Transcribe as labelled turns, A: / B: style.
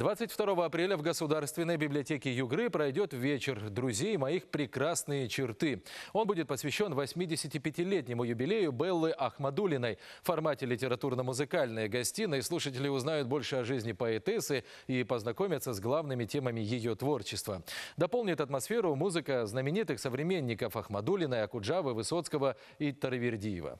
A: 22 апреля в Государственной библиотеке Югры пройдет вечер друзей моих прекрасные черты. Он будет посвящен 85-летнему юбилею Беллы Ахмадулиной. В формате литературно-музыкальной гостиной слушатели узнают больше о жизни поэтессы и познакомятся с главными темами ее творчества. Дополнит атмосферу музыка знаменитых современников Ахмадулиной, Акуджавы, Высоцкого и Тарвердиева.